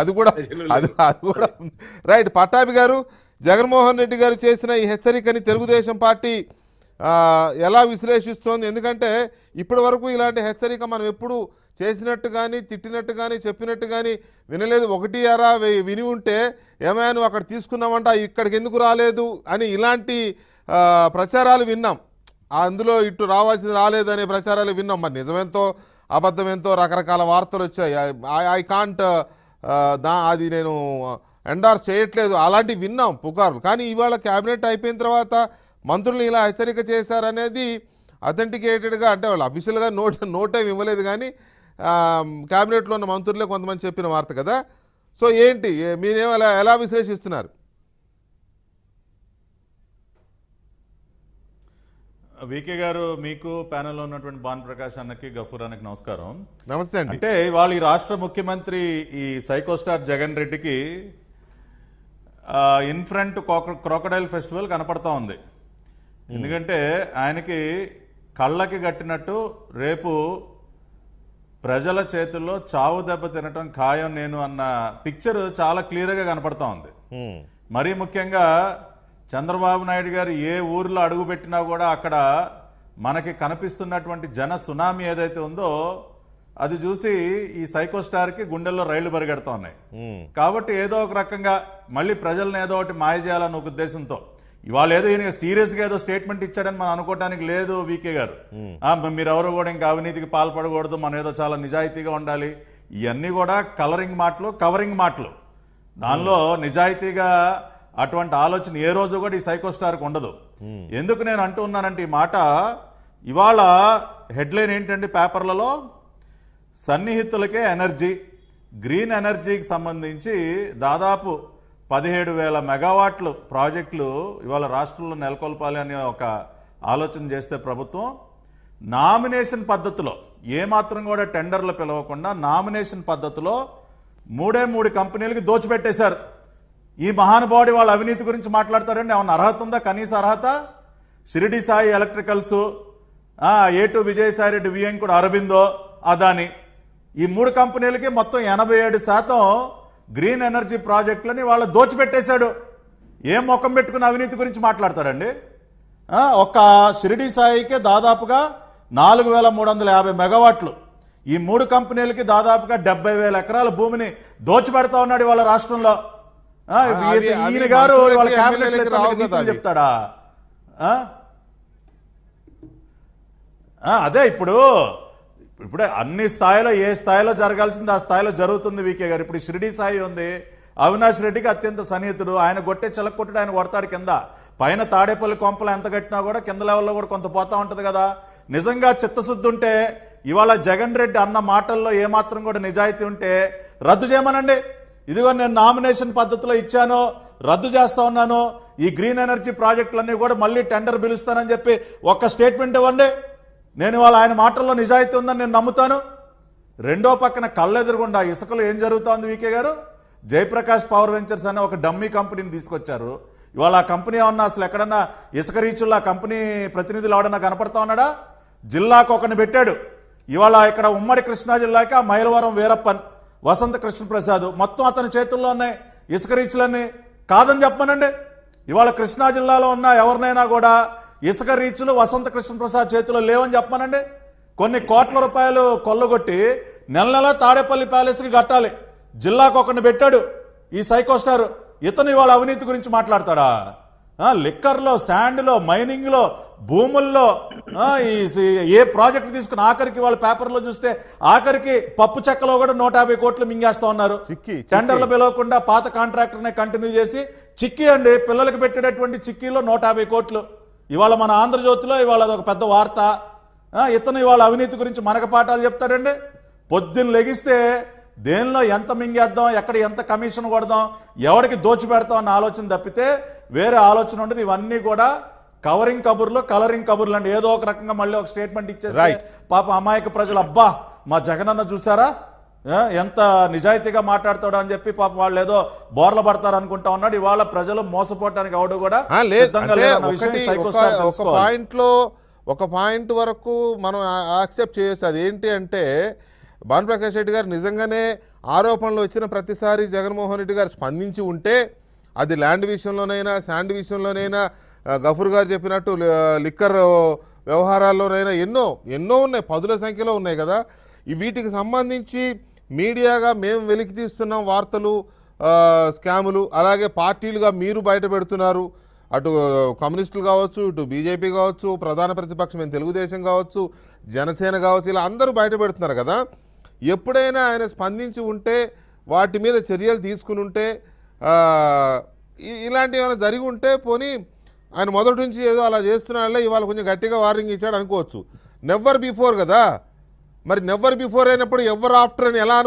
అది కూడా అది అది కూడా రైట్ పట్టాభి గారు జగన్మోహన్ రెడ్డి గారు చేసిన ఈ హెచ్చరికని తెలుగుదేశం పార్టీ ఎలా విశ్లేషిస్తోంది ఎందుకంటే ఇప్పటి వరకు ఇలాంటి హెచ్చరిక మనం ఎప్పుడు చేసినట్టు కానీ తిట్టినట్టు కానీ చెప్పినట్టు కానీ వినలేదు ఒకటి అరా విని ఉంటే ఏమైనా నువ్వు అక్కడ తీసుకున్నామంట ఇక్కడికి ఎందుకు రాలేదు అని ఇలాంటి ప్రచారాలు విన్నాం అందులో ఇటు రావాల్సింది రాలేదనే ప్రచారాలు విన్నాం మరి నిజమెంతో అబద్ధం రకరకాల వార్తలు వచ్చాయి ఐ కాంట్ దా అది నేను ఎండార్స్ చేయట్లేదు అలాంటివి విన్నాం పుకార్లు కానీ ఇవాళ క్యాబినెట్ అయిపోయిన తర్వాత మంత్రులు ఇలా హెచ్చరిక చేశారనేది అథెంటికేటెడ్గా అంటే వాళ్ళు అఫీషియల్గా నోట్ నోట్ ఇవ్వలేదు కానీ క్యాబినెట్లో ఉన్న మంత్రులే కొంతమంది చెప్పిన వార్త కదా సో ఏంటి మీరేమో ఎలా ఎలా విశ్లేషిస్తున్నారు వికే గారు మీకు లో ఉన్నటువంటి భాన్ ప్రకాష్ అన్నకి గఫూర్ అన్నకి నమస్కారం నమస్తే అండి అంటే వాళ్ళు ఈ రాష్ట్ర ముఖ్యమంత్రి ఈ సైకో స్టార్ జగన్ రెడ్డికి ఇన్ఫ్రంట్ క్రోకడైల్ ఫెస్టివల్ కనపడతా ఉంది ఎందుకంటే ఆయనకి కళ్ళకి కట్టినట్టు రేపు ప్రజల చేతుల్లో చావు దెబ్బ తినటం ఖాయం నేను అన్న పిక్చర్ చాలా క్లియర్గా కనపడతా ఉంది మరీ ముఖ్యంగా చంద్రబాబు నాయుడు గారు ఏ ఊర్లో అడుగుపెట్టినా కూడా అక్కడ మనకి కనిపిస్తున్నటువంటి జన సునామీ ఏదైతే ఉందో అది చూసి ఈ సైకోస్టార్కి గుండెల్లో రైళ్లు పరిగెడతా ఉన్నాయి కాబట్టి ఏదో ఒక రకంగా మళ్ళీ ప్రజలను ఏదో ఒకటి మాయ చేయాలన్న ఒక ఉద్దేశంతో ఇవాళ ఏదో ఈయన సీరియస్గా ఏదో స్టేట్మెంట్ ఇచ్చాడని మనం అనుకోవడానికి లేదు వీకే గారు మీరు ఎవరు కూడా ఇంకా అవినీతికి పాల్పడకూడదు మనం ఏదో చాలా నిజాయితీగా ఉండాలి ఇవన్నీ కూడా కలరింగ్ మాటలు కవరింగ్ మాటలు దానిలో నిజాయితీగా అటువంటి ఆలోచన ఏ రోజు కూడా ఈ సైకోస్టార్ ఉండదు ఎందుకు నేను అంటూ ఉన్నానంటే ఈ మాట ఇవాళ హెడ్లైన్ ఏంటండి పేపర్లలో సన్నిహితులకే ఎనర్జీ గ్రీన్ ఎనర్జీకి సంబంధించి దాదాపు పదిహేడు వేల మెగావాట్లు ప్రాజెక్టులు ఇవాళ రాష్ట్రంలో నెలకొల్పాలి అనే ఒక ఆలోచన చేస్తే ప్రభుత్వం నామినేషన్ పద్ధతిలో ఏమాత్రం కూడా టెండర్లు పిలవకుండా నామినేషన్ పద్ధతిలో మూడే మూడు కంపెనీలకి దోచిపెట్టేశారు ఈ మహానుభావుడి వాళ్ళ అవినీతి గురించి మాట్లాడతారండి ఏమన్నా అర్హత ఉందా కనీస అర్హత Shirdi Sai electricals A two Vijayasai Reddy విఎం కూడా అరబిందో అదాని ఈ మూడు కంపెనీలకి మొత్తం ఎనభై ఏడు శాతం గ్రీన్ ఎనర్జీ ప్రాజెక్టులని వాళ్ళు దోచిపెట్టేశాడు ఏం ముఖం పెట్టుకుని అవినీతి గురించి మాట్లాడతారండి ఒక షిరిడి సాయికే దాదాపుగా నాలుగు వేల మూడు వందల యాభై మెగావాట్లు ఈ మూడు కంపెనీలకి దాదాపుగా డెబ్బై వేల ఎకరాల భూమిని దోచిపెడతా ఉన్నాడు వాళ్ళ రాష్ట్రంలో ఈయన గారు వాళ్ళ క్యాబినెట్ చెప్తాడా అదే ఇప్పుడు ఇప్పుడు అన్ని స్థాయిలో ఏ స్థాయిలో జరగాల్సింది ఆ స్థాయిలో జరుగుతుంది వికే గారు ఇప్పుడు షిరిడి సాయి ఉంది అవినాష్ రెడ్డికి అత్యంత సన్నిహితుడు ఆయన కొట్టే చిలకొట్టుడు ఆయన కొడతాడు కింద పైన తాడేపల్లి కొంపలు ఎంత కట్టినా కూడా కింద లెవెల్లో కూడా కొంత పోతా ఉంటుంది కదా నిజంగా చిత్తశుద్ధి ఉంటే ఇవాళ జగన్ రెడ్డి అన్న మాటల్లో ఏమాత్రం కూడా నిజాయితీ ఉంటే రద్దు చేయమనండి ఇదిగో నేను నామినేషన్ పద్ధతిలో ఇచ్చాను రద్దు చేస్తా ఉన్నాను ఈ గ్రీన్ ఎనర్జీ ప్రాజెక్టులన్నీ కూడా మళ్ళీ టెండర్ పిలుస్తానని చెప్పి ఒక్క స్టేట్మెంట్ ఇవ్వండి నేను వాళ్ళ ఆయన మాటల్లో నిజాయితీ ఉందని నేను నమ్ముతాను రెండో పక్కన కళ్ళెదురుగుండా ఇసుకలు ఏం జరుగుతోంది వీకే గారు జయప్రకాష్ పవర్ వెంచర్స్ అనే ఒక డమ్మీ కంపెనీని తీసుకొచ్చారు ఇవాళ ఆ కంపెనీ ఏమన్నా అసలు ఎక్కడన్నా ఇసుక రీచుల్లో ఆ కంపెనీ ప్రతినిధులు ఎవడన్నా కనపడతా ఉన్నాడా జిల్లాకు ఒకని పెట్టాడు ఇవాళ ఇక్కడ ఉమ్మడి కృష్ణా జిల్లాకి ఆ మైలవరం వీరప్పన్ వసంత కృష్ణప్రసాద్ మొత్తం అతని చేతుల్లో ఉన్నాయి ఇసుక రీచ్లన్నీ కాదని చెప్పనండి ఇవాళ కృష్ణా జిల్లాలో ఉన్న ఎవరినైనా కూడా ఇసుక రీచ్లు వసంత కృష్ణప్రసాద్ చేతిలో లేవని చెప్పనండి కొన్ని కోట్ల రూపాయలు కొల్లగొట్టి నెల నెల తాడేపల్లి ప్యాలెస్కి కట్టాలి జిల్లాకు ఒకరిని పెట్టాడు ఈ సైకోస్టారు ఇతను ఇవాళ అవినీతి గురించి మాట్లాడతాడా లిక్కర్లో శాండ్లో మైనింగ్లో భూముల్లో ఏ ప్రాజెక్ట్ తీసుకుని ఆఖరికి వాళ్ళ పేపర్లో చూస్తే ఆఖరికి పప్పు చెక్కలో కూడా నూట యాభై కోట్లు మింగేస్తా ఉన్నారు టెండర్లు పిలవకుండా పాత కాంట్రాక్టర్నే కంటిన్యూ చేసి చిక్కీ అండి పిల్లలకు పెట్టేటటువంటి చిక్కీలో నూట యాభై కోట్లు ఇవాళ మన ఆంధ్రజ్యోతిలో ఇవాళ అదొక పెద్ద వార్త ఇతను ఇవాళ అవినీతి గురించి మనకు పాఠాలు చెప్తాడండి పొద్దున్న లెగిస్తే దేనిలో ఎంత మింగేద్దాం ఎక్కడ ఎంత కమిషన్ కొడదాం ఎవరికి దోచిపెడతాం అన్న ఆలోచన తప్పితే వేరే ఆలోచన ఉండదు ఇవన్నీ కూడా కవరింగ్ కబుర్లు కలరింగ్ కబుర్లు అంటే ఏదో ఒక రకంగా మళ్ళీ ఒక స్టేట్మెంట్ ఇచ్చేసి పాప అమాయక ప్రజలు అబ్బా మా జగనన్న చూసారా ఎంత నిజాయితీగా మాట్లాడతాడు అని చెప్పి పాప వాళ్ళు ఏదో బోర్ల పడతారు అనుకుంటా ఉన్నాడు ఇవాళ ప్రజలు మోసపోవటానికి అవడు కూడా పాయింట్ పాయింట్లో ఒక పాయింట్ వరకు మనం యాక్సెప్ట్ చేయొచ్చు అది ఏంటి అంటే భానుప్రకాష్ రెడ్డి గారు నిజంగానే ఆరోపణలు వచ్చిన ప్రతిసారి జగన్మోహన్ రెడ్డి గారు స్పందించి ఉంటే అది ల్యాండ్ విషయంలోనైనా శాండ్ విషయంలోనైనా గఫూర్ గారు చెప్పినట్టు లిక్కర్ వ్యవహారాల్లోనైనా ఎన్నో ఎన్నో ఉన్నాయి పదుల సంఖ్యలో ఉన్నాయి కదా వీటికి సంబంధించి మీడియాగా మేము వెలికి తీస్తున్నాం వార్తలు స్కాములు అలాగే పార్టీలుగా మీరు బయట పెడుతున్నారు అటు కమ్యూనిస్టులు కావచ్చు ఇటు బీజేపీ కావచ్చు ప్రధాన ప్రతిపక్షం తెలుగుదేశం కావచ్చు జనసేన కావచ్చు ఇలా అందరూ బయట పెడుతున్నారు కదా ఎప్పుడైనా ఆయన స్పందించి ఉంటే వాటి మీద చర్యలు తీసుకుని ఉంటే ఇలాంటివి ఏమైనా జరిగి ఉంటే పోనీ ఆయన మొదటి నుంచి ఏదో అలా చేస్తున్నాడే ఇవాళ కొంచెం గట్టిగా వార్నింగ్ ఇచ్చాడు అనుకోవచ్చు నెవ్వర్ బిఫోర్ కదా మరి నెవ్వర్ బిఫోర్ అయినప్పుడు ఎవర్ ఆఫ్టర్ అని ఎలా